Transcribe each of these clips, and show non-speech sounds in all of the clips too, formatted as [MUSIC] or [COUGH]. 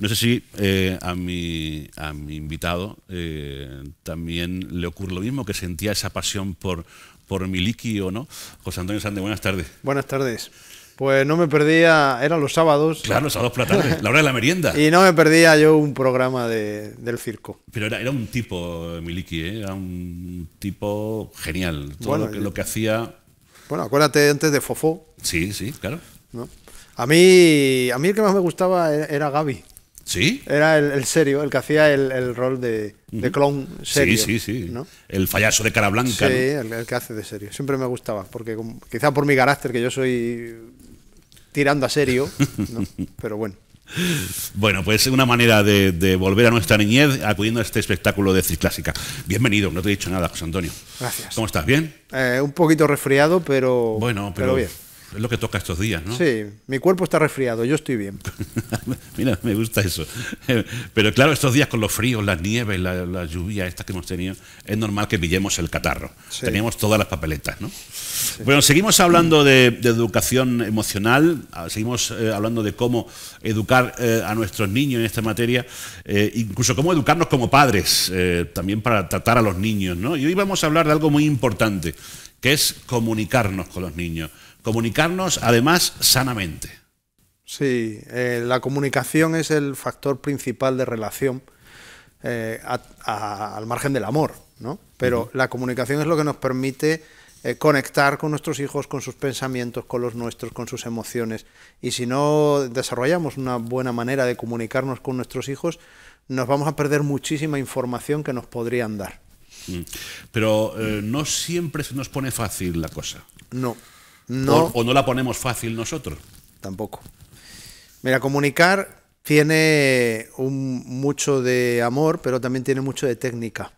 No sé si eh, a, mi, a, mi, invitado eh, también le ocurre lo mismo, que sentía esa pasión por, por Miliki o no. José Antonio Sande, buenas tardes. Buenas tardes. Pues no me perdía, eran los sábados. Claro, los sábados por la tarde, la hora de la merienda. [LAUGHS] Y no me perdía yo un programa de, del circo. Pero era, era un tipo, Miliki, ¿eh? era un tipo genial. Todo lo, que, lo que hacía. Bueno, acuérdate antes de Fofó. Sí, sí, claro. A mí, a mí el que más me gustaba e, era Gaby. ¿Sí? Era el, serio, el que hacía el, rol de, de serio. Sí, sí, sí. El fallaso de cara blanca. Sí, el, que hace de serio. Siempre me gustaba, porque quizá por mi carácter, que yo soy tirando a serio, ¿no? [LAUGHS] pero bueno. Bueno, pues una manera de, volver a nuestra niñez acudiendo a este espectáculo de clásica. Bienvenido, no te he dicho nada, José Antonio. Gracias. ¿Cómo estás? ¿Bien? Eh, un poquito resfriado, pero. Bueno, pero, pero bien es lo que toca estos días, ¿no? Sí, mi cuerpo está resfriado, yo estoy bien. [LAUGHS] Mira, me gusta eso. [LAUGHS] Pero claro, estos días con los fríos, las nieve... la, la lluvia estas que hemos tenido, es normal que pillemos el catarro. Teníamos todas las papeletas, ¿no? Bueno, seguimos hablando de, educación emocional, ah, seguimos eh, hablando de cómo educar eh, a nuestros niños en esta materia, eh, incluso cómo educarnos como padres, también para tratar a los niños, ¿no? Y hoy vamos a hablar de algo muy importante, que es comunicarnos con los niños comunicarnos además sanamente. Sí, eh, la comunicación es el factor principal de relación eh, al margen del amor, ¿no? Pero la comunicación es lo que nos permite eh, conectar con nuestros hijos, con sus pensamientos, con los nuestros, con sus emociones. Y si no desarrollamos una buena manera de comunicarnos con nuestros hijos, nos vamos a perder muchísima información que nos podrían dar. Mm. Pero no siempre se nos pone fácil la cosa. No. O, no la ponemos fácil nosotros. Tampoco. Mira, comunicar tiene mucho de amor, pero también tiene mucho de técnica.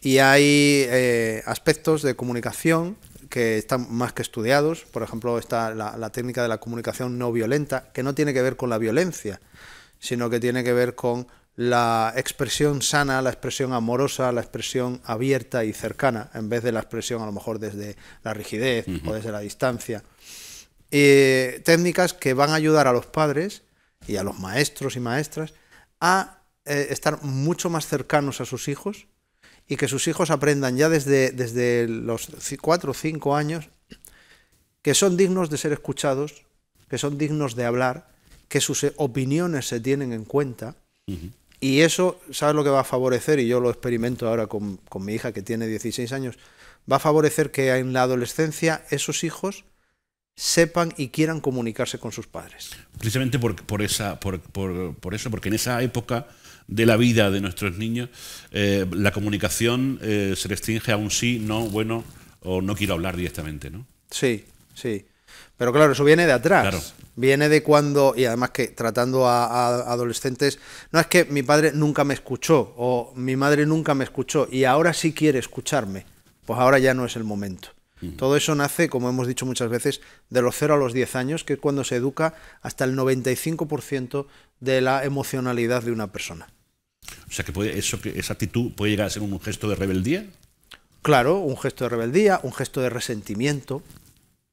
Y hay eh, aspectos de comunicación que están más que estudiados. Por ejemplo, está la, técnica de la comunicación no violenta, que no tiene que ver con la violencia, sino que tiene que ver con la expresión sana, la expresión amorosa, la expresión abierta y cercana, en vez de la expresión a lo mejor desde la rigidez o desde la distancia. Eh, técnicas que van a ayudar a los padres y a los maestros y maestras a eh, estar mucho más cercanos a sus hijos y que sus hijos aprendan ya desde, desde los 4 o 5 años que son dignos de ser escuchados, que son dignos de hablar, que sus opiniones se tienen en cuenta. Y eso, ¿sabes lo que va a favorecer? Y yo lo experimento ahora con, mi hija que tiene 16 años. Va a favorecer que en la adolescencia esos hijos sepan y quieran comunicarse con sus padres. Precisamente por, por esa, por, por, eso, porque en esa época de la vida de nuestros niños eh, la comunicación eh, se restringe a un sí, no, bueno o no quiero hablar directamente, ¿no? Sí, sí. Pero claro, eso viene de atrás. Viene de cuando, y además que tratando a, adolescentes, no es que mi padre nunca me escuchó o mi madre nunca me escuchó y ahora sí quiere escucharme, pues ahora ya no es el momento. Todo eso nace, como hemos dicho muchas veces, de los 0 a los 10 años, que es cuando se educa hasta el 95% de la emocionalidad de una persona. O sea que eso, esa actitud puede llegar a ser un gesto de rebeldía. Claro, un gesto de rebeldía, un gesto de resentimiento,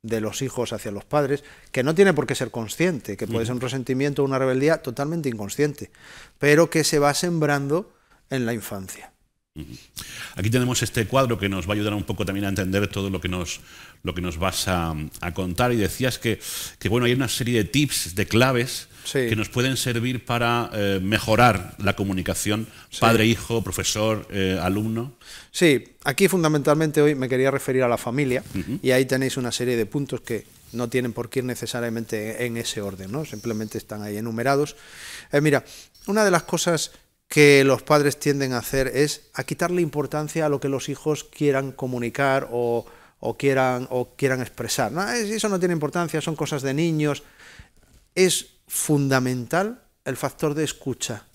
de los hijos hacia los padres, que no tiene por qué ser consciente, que puede ser un resentimiento o una rebeldía totalmente inconsciente, pero que se va sembrando en la infancia. Aquí tenemos este cuadro que nos va a ayudar un poco también a entender todo lo que nos, lo que nos vas a, contar. Y decías que, que, bueno, hay una serie de tips, de claves que nos pueden servir para eh, mejorar la comunicación padre-hijo, profesor, eh, alumno. Sí, aquí fundamentalmente hoy me quería referir a la familia y ahí tenéis una serie de puntos que no tienen por qué ir necesariamente en ese orden, ¿no? simplemente están ahí enumerados. Eh, mira, una de las cosas que los padres tienden a hacer es a quitarle importancia a lo que los hijos quieran comunicar o, quieran, o quieran expresar. Eso no tiene importancia, son cosas de niños. Es fundamental el factor de escucha.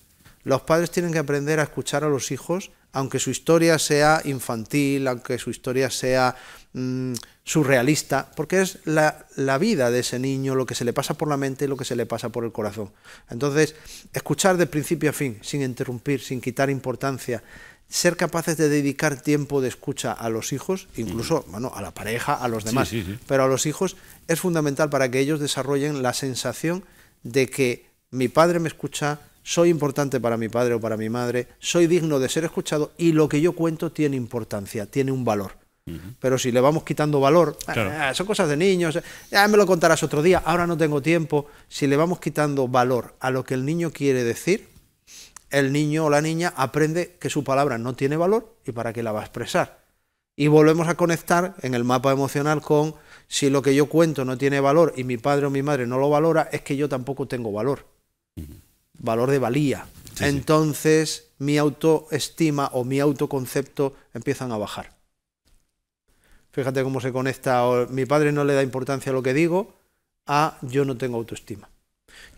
Los padres tienen que aprender a escuchar a los hijos, aunque su historia sea infantil, aunque su historia sea mm, surrealista, porque es la, vida de ese niño, lo que se le pasa por la mente y lo que se le pasa por el corazón. Entonces, escuchar de principio a fin, sin interrumpir, sin quitar importancia, ser capaces de dedicar tiempo de escucha a los hijos, incluso bueno, a la pareja, a los demás, pero a los hijos es fundamental para que ellos desarrollen la sensación de que mi padre me escucha, soy importante para mi padre o para mi madre, soy digno de ser escuchado y lo que yo cuento tiene importancia, tiene un valor. Pero si le vamos quitando valor, ah, son cosas de niños, ya me lo contarás otro día, ahora no tengo tiempo. Si le vamos quitando valor a lo que el niño quiere decir, el niño o la niña aprende que su palabra no tiene valor y para qué la va a expresar. Y volvemos a conectar en el mapa emocional con si lo que yo cuento no tiene valor y mi padre o mi madre no lo valora, es que yo tampoco tengo valor. Valor de valía. Entonces mi autoestima o mi autoconcepto empiezan a bajar. Fíjate cómo se conecta, mi padre no le da importancia a lo que digo, a yo no tengo autoestima.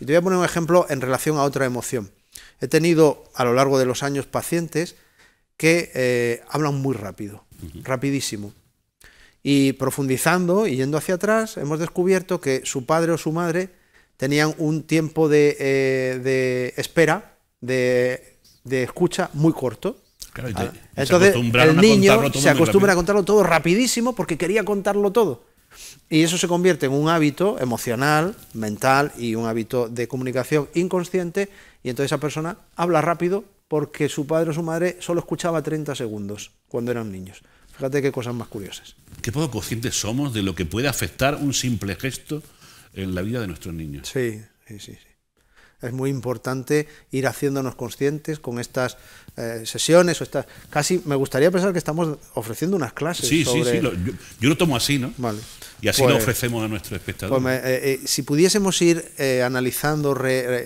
Y te voy a poner un ejemplo en relación a otra emoción. He tenido a lo largo de los años pacientes que eh, hablan muy rápido rapidísimo. Y profundizando y yendo hacia atrás, hemos descubierto que su padre o su madre tenían un tiempo de, eh, de espera, de, de, escucha muy corto. Claro, entonces el niño se acostumbra a contarlo todo rapidísimo porque quería contarlo todo. Y eso se convierte en un hábito emocional, mental y un hábito de comunicación inconsciente. Y entonces esa persona habla rápido porque su padre o su madre solo escuchaba 30 segundos cuando eran niños. Fíjate qué cosas más curiosas. Qué poco conscientes somos de lo que puede afectar un simple gesto en la vida de nuestros niños. Sí, sí, sí. sí es muy importante ir haciéndonos conscientes con estas eh, sesiones o estas... Casi me gustaría pensar que estamos ofreciendo unas clases. Sí, sí, sí, yo, lo tomo así, ¿no? Vale. Y así lo pues, ofrecemos a nuestros espectadores. Pues eh, eh, si pudiésemos ir analizando,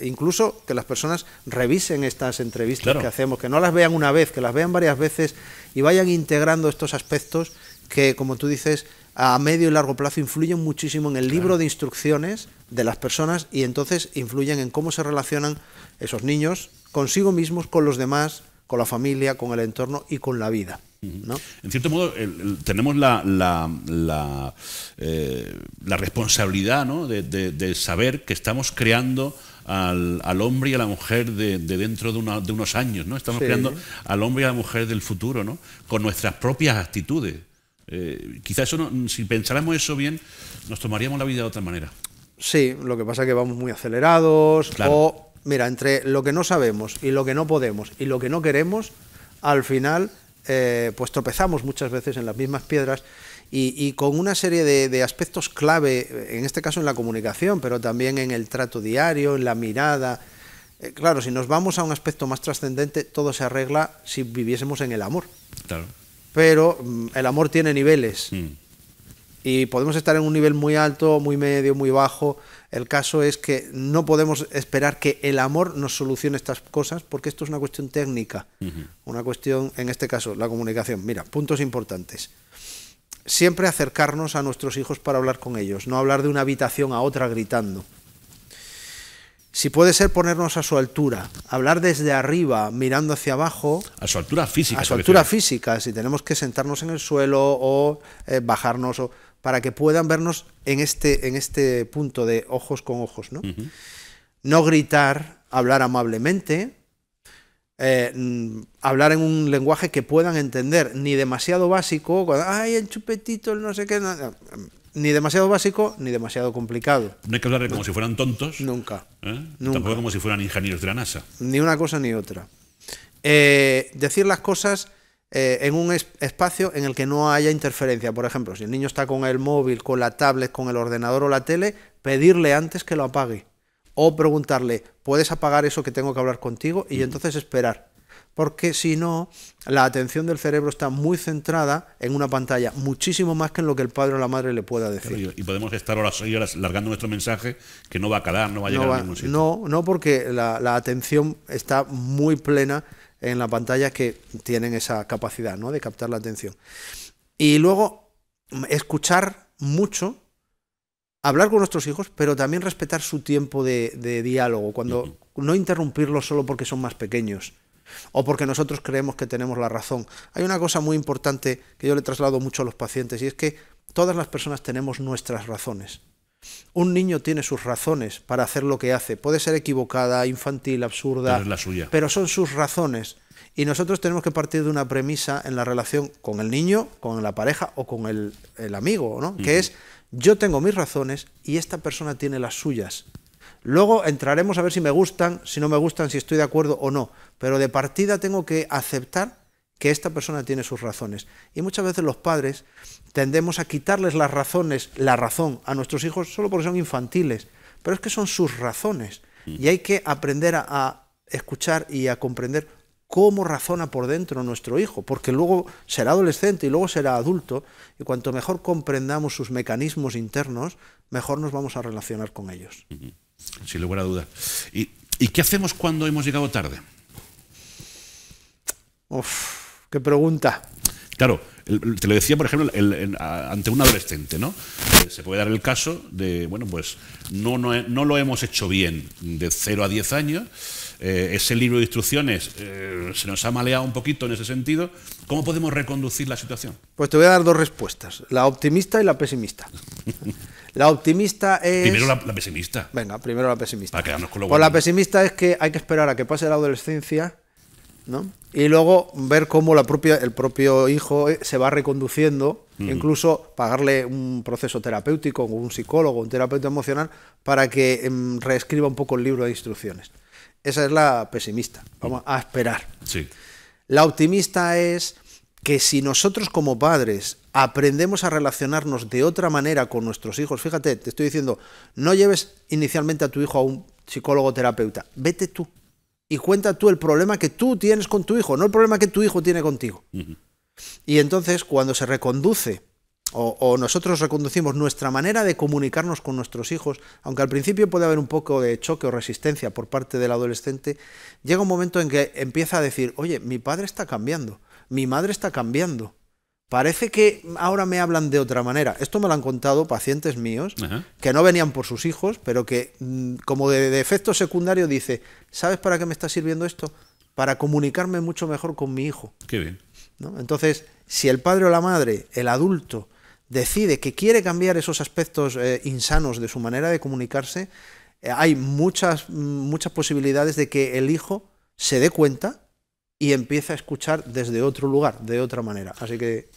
incluso que las personas revisen estas entrevistas que hacemos, que no las vean una vez, que las vean varias veces y vayan integrando estos aspectos que, como tú dices, a medio y largo plazo influyen muchísimo en el libro de instrucciones de las personas y entonces influyen en cómo se relacionan esos niños consigo mismos, con los demás, con la familia, con el entorno y con la vida. En cierto modo, tenemos la, la, la, eh, responsabilidad de, saber que estamos creando al, hombre y a la mujer de, dentro de, unos años, ¿no? Estamos creando al hombre y a la mujer del futuro, ¿no? Con nuestras propias actitudes. Eh, quizás eso, si pensáramos eso bien, nos tomaríamos la vida de otra manera. Sí, lo que pasa es que vamos muy acelerados o, mira, entre lo que no sabemos y lo que no podemos y lo que no queremos, al final, eh, pues tropezamos muchas veces en las mismas piedras y, con una serie de, aspectos clave, en este caso en la comunicación, pero también en el trato diario, en la mirada. Eh, claro, si nos vamos a un aspecto más trascendente, todo se arregla si viviésemos en el amor. Claro pero mm, el amor tiene niveles. Mm. Y podemos estar en un nivel muy alto, muy medio, muy bajo. El caso es que no podemos esperar que el amor nos solucione estas cosas, porque esto es una cuestión técnica, una cuestión, en este caso, la comunicación. Mira, puntos importantes. Siempre acercarnos a nuestros hijos para hablar con ellos, no hablar de una habitación a otra gritando. Si puede ser ponernos a su altura, hablar desde arriba, mirando hacia abajo. A su altura física. A su altura física, si tenemos que sentarnos en el suelo o eh, bajarnos, o, para que puedan vernos en este, en este punto de ojos con ojos. No, gritar, hablar amablemente, eh, mm, hablar en un lenguaje que puedan entender, ni demasiado básico, ay, el chupetito, no sé qué, nada ni demasiado básico ni demasiado complicado. No hay que hablar como si fueran tontos. ¿eh? Nunca. Tampoco como si fueran ingenieros de la NASA. Ni una cosa ni otra. Eh, decir las cosas eh, en un espacio en el que no haya interferencia. Por ejemplo, si el niño está con el móvil, con la tablet, con el ordenador o la tele, pedirle antes que lo apague. O preguntarle, ¿puedes apagar eso que tengo que hablar contigo? Y mm. entonces esperar porque si no, la atención del cerebro está muy centrada en una pantalla, muchísimo más que en lo que el padre o la madre le pueda decir. y podemos estar horas y horas largando nuestro mensaje que no va a calar, no va a llegar no ningún sitio. No, no porque la, atención está muy plena en la pantalla que tienen esa capacidad ¿no? de captar la atención. Y luego, escuchar mucho, hablar con nuestros hijos, pero también respetar su tiempo de, diálogo, cuando no interrumpirlo solo porque son más pequeños o porque nosotros creemos que tenemos la razón. Hay una cosa muy importante que yo le traslado mucho a los pacientes y es que todas las personas tenemos nuestras razones. Un niño tiene sus razones para hacer lo que hace. Puede ser equivocada, infantil, absurda, pero, son sus razones. Y nosotros tenemos que partir de una premisa en la relación con el niño, con la pareja o con el, amigo, ¿no? Que es, yo tengo mis razones y esta persona tiene las suyas. Luego entraremos a ver si me gustan, si no me gustan, si estoy de acuerdo o no. Pero de partida tengo que aceptar que esta persona tiene sus razones. Y muchas veces los padres tendemos a quitarles las razones, la razón a nuestros hijos solo porque son infantiles. Pero es que son sus razones. Mm. Y hay que aprender a, escuchar y a comprender cómo razona por dentro nuestro hijo, porque luego será adolescente y luego será adulto, y cuanto mejor comprendamos sus mecanismos internos, mejor nos vamos a relacionar con ellos. Mm-hmm. Sin lugar a duda. ¿Y, qué hacemos cuando hemos llegado tarde? Uf, qué pregunta. Claro, te lo decía, por ejemplo, ante un adolescente, ¿no? Eh, se puede dar el caso de, bueno, pues no, no, no lo hemos hecho bien de 0 a 10 años eh, ese libro de instrucciones eh, se nos ha maleado un poquito en ese sentido, ¿cómo podemos reconducir la situación? Pues te voy a dar dos respuestas, la optimista y la pesimista. [LAUGHS] La optimista es... Primero la, pesimista. Venga, primero la pesimista. con pues la pesimista es que hay que esperar a que pase la adolescencia ¿no? Y luego ver cómo el propio hijo eh, se va reconduciendo, incluso pagarle un proceso terapéutico, un psicólogo, un terapeuta emocional, para que em, reescriba un poco el libro de instrucciones. Esa es la pesimista. Vamos a esperar. Sí. La optimista es que si nosotros como padres aprendemos a relacionarnos de otra manera con nuestros hijos, fíjate, te estoy diciendo, no lleves inicialmente a tu hijo a un psicólogo terapeuta, vete tú y cuenta tú el problema que tú tienes con tu hijo, no el problema que tu hijo tiene contigo. Y entonces cuando se reconduce o, nosotros reconducimos nuestra manera de comunicarnos con nuestros hijos, aunque al principio puede haber un poco de choque o resistencia por parte del adolescente, llega un momento en que empieza a decir, oye, mi padre está cambiando, mi madre está cambiando. Parece que ahora me hablan de otra manera. Esto me lo han contado pacientes míos que no venían por sus hijos, pero que mm, como de, efecto secundario dice, ¿sabes para qué me está sirviendo esto? Para comunicarme mucho mejor con mi hijo. Qué bien. Entonces, si el padre o la madre, el adulto, decide que quiere cambiar esos aspectos eh, insanos de su manera de comunicarse, eh, hay muchas, mm, muchas posibilidades de que el hijo se dé cuenta y empiece a escuchar desde otro lugar, de otra manera. Así que...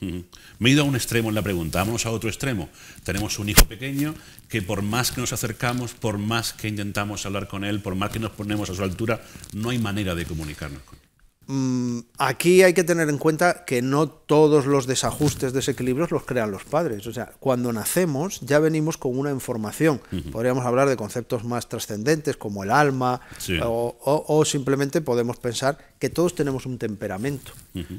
Me he ido a un extremo en la pregunta, vamos a otro extremo. Tenemos un hijo pequeño que por más que nos acercamos, por más que intentamos hablar con él, por más que nos ponemos a su altura, no hay manera de comunicarnos con él. Mm, aquí hay que tener en cuenta que no todos los desajustes, desequilibrios los crean los padres. O sea, cuando nacemos ya venimos con una información. Podríamos hablar de conceptos más trascendentes como el alma o, simplemente podemos pensar que todos tenemos un temperamento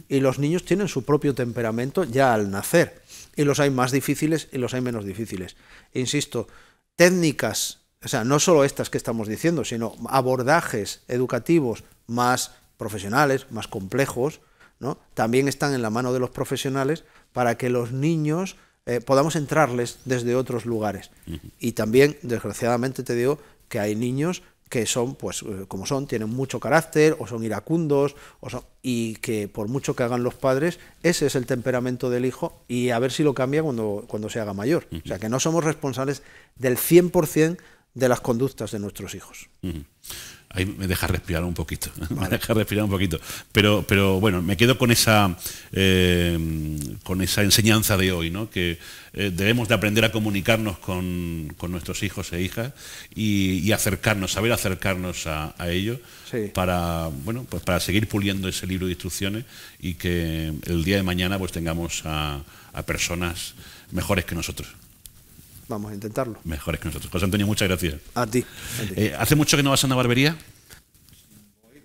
y los niños tienen su propio temperamento ya al nacer. Y los hay más difíciles y los hay menos difíciles. Insisto, técnicas, o sea, no solo estas que estamos diciendo, sino abordajes educativos más profesionales, más complejos, ¿no? también están en la mano de los profesionales para que los niños eh, podamos entrarles desde otros lugares. Y también, desgraciadamente, te digo que hay niños que son, pues, eh, como son, tienen mucho carácter, o son iracundos, o y que por mucho que hagan los padres, ese es el temperamento del hijo, y a ver si lo cambia cuando, cuando se haga mayor. O sea, que no somos responsables del 100% de las conductas de nuestros hijos. Ahí me deja respirar un poquito, [LAUGHS] me deja respirar un poquito. Pero, pero bueno, me quedo con esa, eh, con esa enseñanza de hoy, ¿no? que eh, debemos de aprender a comunicarnos con, nuestros hijos e hijas y, acercarnos, saber acercarnos a, ellos para, bueno, pues para seguir puliendo ese libro de instrucciones y que el día de mañana pues tengamos a personas mejores que nosotros. Vamos a intentarlo. Mejores que nosotros. José Antonio, muchas gracias. A ti. Eh, ¿Hace mucho que no vas a una barbería?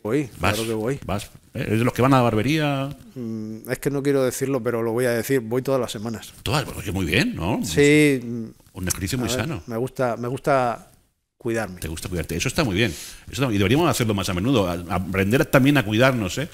Voy, claro que voy. Vas. Eh, ¿Es de los que van a la barbería? Mm, es que no quiero decirlo, pero lo voy a decir. Voy todas las semanas. Todas, pues, muy bien, ¿no? Sí. Un ejercicio muy sano. Me gusta, me gusta cuidarme. Te gusta cuidarte. Eso está muy bien. y deberíamos hacerlo más a menudo. aprender también a cuidarnos. ¿eh?